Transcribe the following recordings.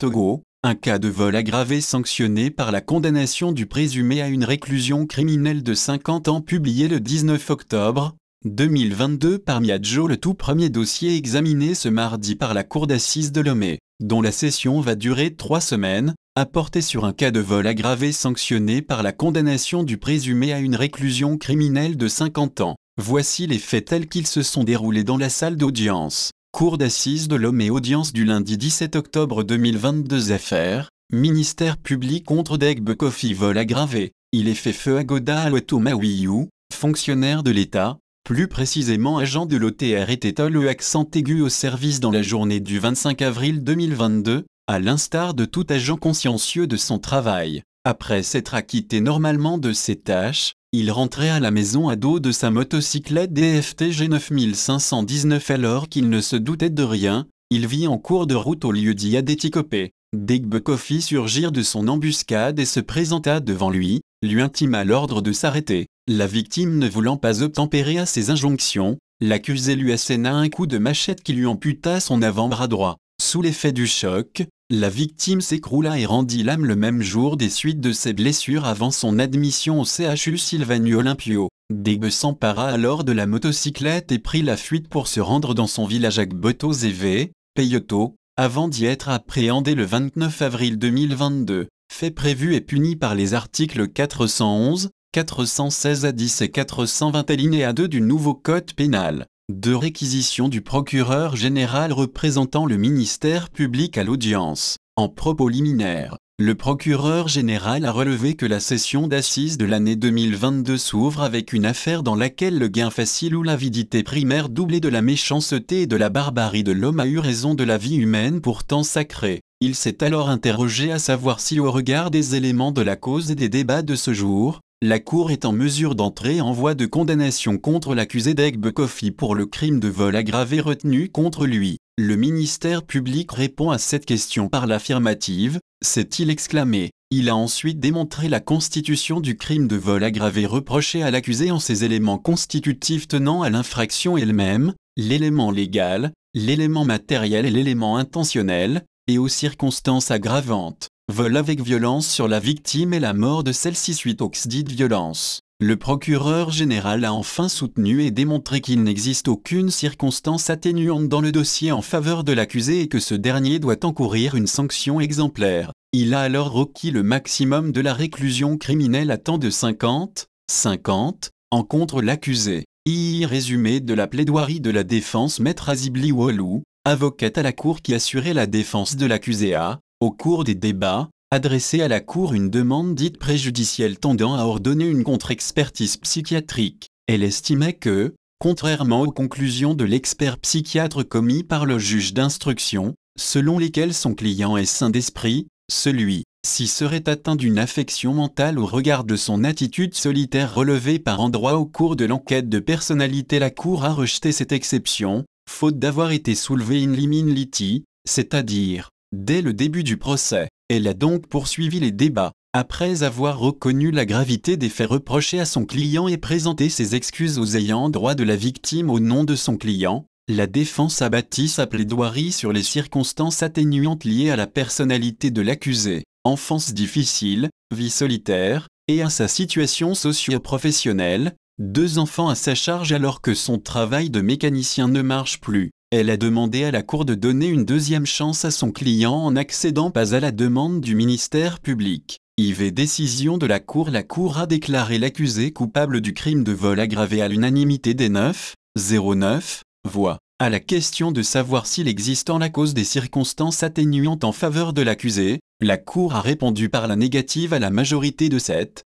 Togo, un cas de vol aggravé sanctionné par la condamnation du présumé à une réclusion criminelle de 50 ans publié le 19 octobre 2022 par Miadjo le tout premier dossier examiné ce mardi par la Cour d'assises de Lomé, dont la session va durer trois semaines, a porté sur un cas de vol aggravé sanctionné par la condamnation du présumé à une réclusion criminelle de 50 ans. Voici les faits tels qu'ils se sont déroulés dans la salle d'audience. Cour d'assises de l'homme et audience du lundi 17 octobre 2022 FR, ministère public contre Degbe Kofi vol aggravé. Il est fait feu à Goda Alwetomawiyu, fonctionnaire de l'État, plus précisément agent de l'OTR et Tétol accent aigu au service dans la journée du 25 avril 2022, à l'instar de tout agent consciencieux de son travail. Après s'être acquitté normalement de ses tâches, il rentrait à la maison à dos de sa motocyclette DFT G9519 alors qu'il ne se doutait de rien, il vit en cours de route au lieu d'y adéticopé. que bokoffi surgir de son embuscade et se présenta devant lui, lui intima l'ordre de s'arrêter. La victime ne voulant pas obtempérer à ses injonctions, l'accusé lui asséna un coup de machette qui lui amputa son avant-bras droit. Sous l'effet du choc, la victime s'écroula et rendit l'âme le même jour des suites de ses blessures avant son admission au CHU Sylvanie Olympio. Debe s'empara alors de la motocyclette et prit la fuite pour se rendre dans son village à Gboto-Zévé, Peyoto, avant d'y être appréhendé le 29 avril 2022. Fait prévu et puni par les articles 411, 416 à 10 et 420 alinéa 2 du nouveau Code pénal de réquisitions du procureur général représentant le ministère public à l'audience. En propos liminaire, le procureur général a relevé que la session d'assises de l'année 2022 s'ouvre avec une affaire dans laquelle le gain facile ou l'avidité primaire doublée de la méchanceté et de la barbarie de l'homme a eu raison de la vie humaine pourtant sacrée. Il s'est alors interrogé à savoir si au regard des éléments de la cause et des débats de ce jour, la Cour est en mesure d'entrer en voie de condamnation contre l'accusé d'Egbe Kofi pour le crime de vol aggravé retenu contre lui. Le ministère public répond à cette question par l'affirmative, s'est-il exclamé. Il a ensuite démontré la constitution du crime de vol aggravé reproché à l'accusé en ses éléments constitutifs tenant à l'infraction elle-même, l'élément légal, l'élément matériel et l'élément intentionnel, et aux circonstances aggravantes vol avec violence sur la victime et la mort de celle-ci suite aux dites violences. Le procureur général a enfin soutenu et démontré qu'il n'existe aucune circonstance atténuante dans le dossier en faveur de l'accusé et que ce dernier doit encourir une sanction exemplaire. Il a alors requis le maximum de la réclusion criminelle à temps de 50, 50, en contre l'accusé. I résumé de la plaidoirie de la défense Maître Azibli Walou, avocate à la cour qui assurait la défense de l'accusé A, au cours des débats, adressé à la Cour une demande dite préjudicielle tendant à ordonner une contre-expertise psychiatrique. Elle estimait que, contrairement aux conclusions de l'expert psychiatre commis par le juge d'instruction, selon lesquelles son client est sain d'esprit, celui-ci serait atteint d'une affection mentale au regard de son attitude solitaire relevée par endroit au cours de l'enquête de personnalité. La Cour a rejeté cette exception, faute d'avoir été soulevée in limine liti, c'est-à-dire dès le début du procès. Elle a donc poursuivi les débats, après avoir reconnu la gravité des faits reprochés à son client et présenté ses excuses aux ayants droit de la victime au nom de son client. La défense a bâti sa plaidoirie sur les circonstances atténuantes liées à la personnalité de l'accusé, enfance difficile, vie solitaire, et à sa situation socio-professionnelle, deux enfants à sa charge alors que son travail de mécanicien ne marche plus. Elle a demandé à la Cour de donner une deuxième chance à son client en n'accédant pas à la demande du ministère public. IV décision de la Cour La Cour a déclaré l'accusé coupable du crime de vol aggravé à l'unanimité des 9, 09, voix. À la question de savoir s'il existe la cause des circonstances atténuantes en faveur de l'accusé, la Cour a répondu par la négative à la majorité de 7,07,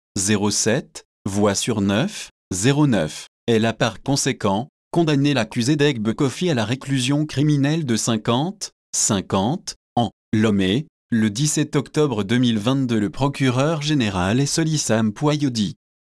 07, voix sur 9, 09. Elle a par conséquent Condamné l'accusé d'Egbe Kofi à la réclusion criminelle de 50, 50 en Lomé, le 17 octobre 2022, le procureur général Solissam Poyodi